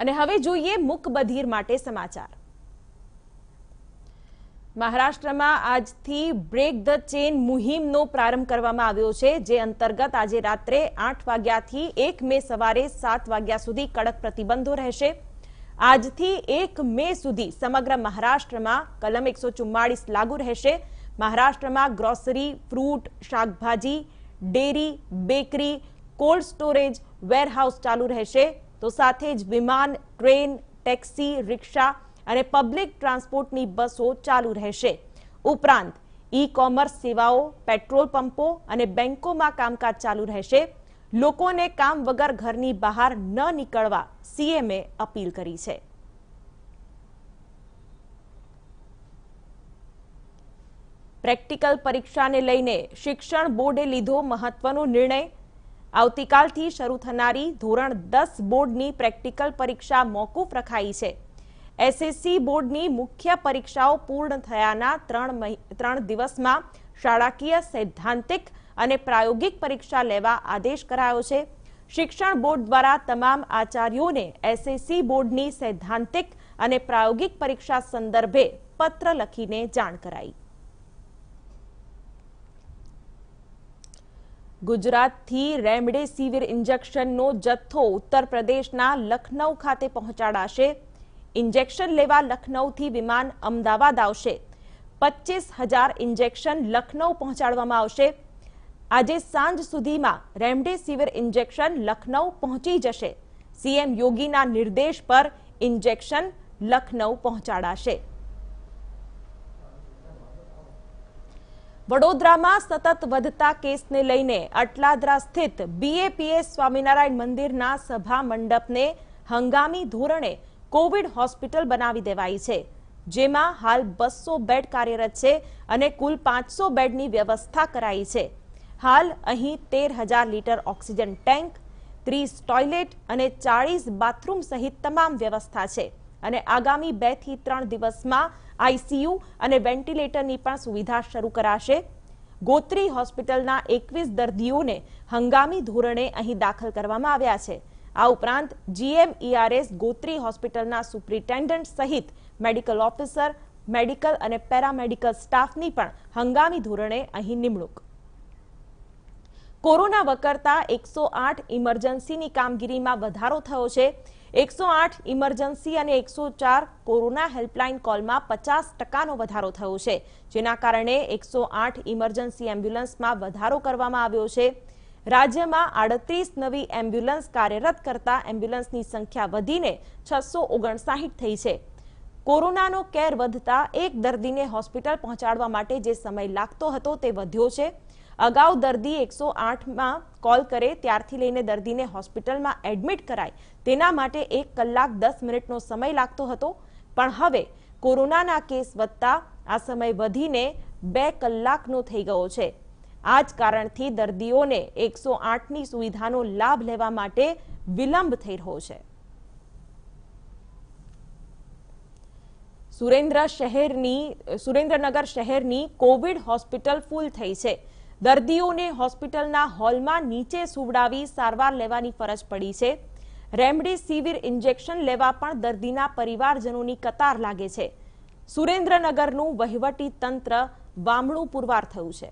અને હવે જોઈએ મુખ્ય બધીર માટે સમાચાર મહારાષ્ટ્રમાં આજથી બ્રેક ધ ચેન મુહિમનો પ્રારંભ કરવામાં આવ્યો છે જે અંતર્ગત આજે રાત્રે 8 વાગ્યા થી 1 મે સવારે 7 વાગ્યા સુધી કડક પ્રતિબંધો રહેશે આજથી 1 મે સુધી સમગ્ર મહારાષ્ટ્રમાં કલમ 144 લાગુ રહેશે મહારાષ્ટ્રમાં Grocerry ફ્રૂટ શાકભાજી dairy bakery cold storage warehouse ચાલુ રહેશે તો સાથે જ વિમાન ટ્રેન ટેક્સી રિક્ષા અને પબ્લિક ટ્રાન્સપોર્ટની બસો ચાલુ રહેશે ઉપરાંત ઈ કોમર્સ સેવાઓ પેટ્રોલ પંપો અને બેંકોમાં કામકાજ ચાલુ રહેશે લોકોને કામ વગર ઘરની બહાર ન નીકળવા સીએમએ અપીલ કરી છે પ્રેક્ટિકલ પરીક્ષાને લઈને શિક્ષણ બોર્ડે લીધો મહત્વનો નિર્ણય આવતીકાલથી શરૂ થનારી ધોરણ દસ બોર્ડની પ્રેક્ટિકલ પરીક્ષા મોકૂફ રખાઈ છે એસએસસી બોર્ડની મુખ્ય પરીક્ષાઓ પૂર્ણ થયાના ત્રણ ત્રણ દિવસમાં શાળાકીય સૈદ્ધાંતિક અને પ્રાયોગિક પરીક્ષા લેવા આદેશ કરાયો છે શિક્ષણ બોર્ડ દ્વારા તમામ આચાર્યોને એસએસસી બોર્ડની સૈદ્ધાંતિક અને પ્રાયોગિક પરીક્ષા સંદર્ભે પત્ર લખીને જાણ કરાઈ ગુજરાત થી રેમડે સિવીર ઇન્જેક્શન નો જથ્થો ઉત્તર પ્રદેશ ના લખનઉ ખાતે પહોંચાડાશે ઇન્જેક્શન લેવા લખનઉ થી વિમાન અમદાવાદ આવશે 25000 ઇન્જેક્શન લખનઉ પહોંચાડવામાં આવશે આજે સાંજ સુધીમાં રેમડે સિવીર ઇન્જેક્શન લખનઉ પહોંચી જશે सीएम યોગી ના નિર્દેશ પર ઇન્જેક્શન લખનઉ પહોંચાડાશે વડોદરામાં સતત વધતા કેસને લઈને અટલાદરા સ્થિત બીએપીએસ સ્વામિનારાયણ મંદિરના સભા મંડપને હંગામી ધોરણે કોવિડ હોસ્પિટલ બનાવી દેવાઈ છે જેમાં હાલ બસો બેડ કાર્યરત છે અને કુલ પાંચસો બેડની વ્યવસ્થા કરાઈ છે હાલ અહીં તેર હજાર લીટર ઓક્સિજન ટેન્ક ત્રીસ ટોયલેટ અને ચાળીસ બાથરૂમ સહિત તમામ વ્યવસ્થા છે અને આગામી બે થી ત્રણ દિવસમાં આઈસીયુ અને વેન્ટિલેટરની પણ સુવિધા શરૂ કરાશે ગોત્રી હોસ્પિટલના એકવીસ દર્દીઓને હંગામી ધોરણે અહીં દાખલ કરવામાં આવ્યા છે આ ઉપરાંત જીએમઈઆરએસ ગોત્રી હોસ્પિટલના સુપ્રિન્ટેન્ડન્ટ સહિત મેડિકલ ઓફિસર મેડિકલ અને પેરામેડિકલ સ્ટાફની પણ હંગામી ધોરણે અહીં નિમણૂક કોરોના વકરતા એકસો આઠ ઇમરજન્સીની કામગીરીમાં વધારો થયો છે એકસો આઠ ઇમરજન્સી અને એકસો ચાર કોરોના હેલ્પલાઇન કોલમાં પચાસ ટકાનો વધારો થયો છે જેના કારણે એકસો આઠ ઇમરજન્સી એમ્બ્યુલન્સમાં વધારો કરવામાં આવ્યો છે રાજ્યમાં આડત્રીસ નવી એમ્બ્યુલન્સ કાર્યરત કરતા એમ્બ્યુલન્સની સંખ્યા વધીને છસો ઓગણસાહીઠ થઈ છે કોરોનાનો કેર વધતા એક દર્દીને હોસ્પિટલ પહોંચાડવા માટે જે સમય લાગતો હતો તે વધ્યો છે અગાઉ દર્દી એકસો આઠમાં કોલ કરે ત્યારથી લઈને દર્દીને હોસ્પિટલમાં એડમિટ કરાય તેના માટે એક કલાક દસ મિનિટનો સમય લાગતો હતો પણ હવે કોરોનાના કેસ વધતા આ સમય વધીને બે કલાકનો થઈ ગયો છે આ જ કારણથી દર્દીઓને એકસો આઠની સુવિધાનો લાભ લેવા માટે વિલંબ થઈ રહ્યો છે સુરેન્દ્ર શહેરની સુરેન્દ્રનગર શહેરની કોવિડ હોસ્પિટલ ફૂલ થઈ છે દર્દીઓને હોસ્પિટલના હોલમાં નીચે સુવડાવી સારવાર લેવાની ફરજ પડી છે રેમડેસિવિર ઇન્જેક્શન લેવા પણ દર્દીના પરિવારજનોની કતાર લાગે છે સુરેન્દ્રનગરનું વહીવટી તંત્ર વામણું પુરવાર થયું છે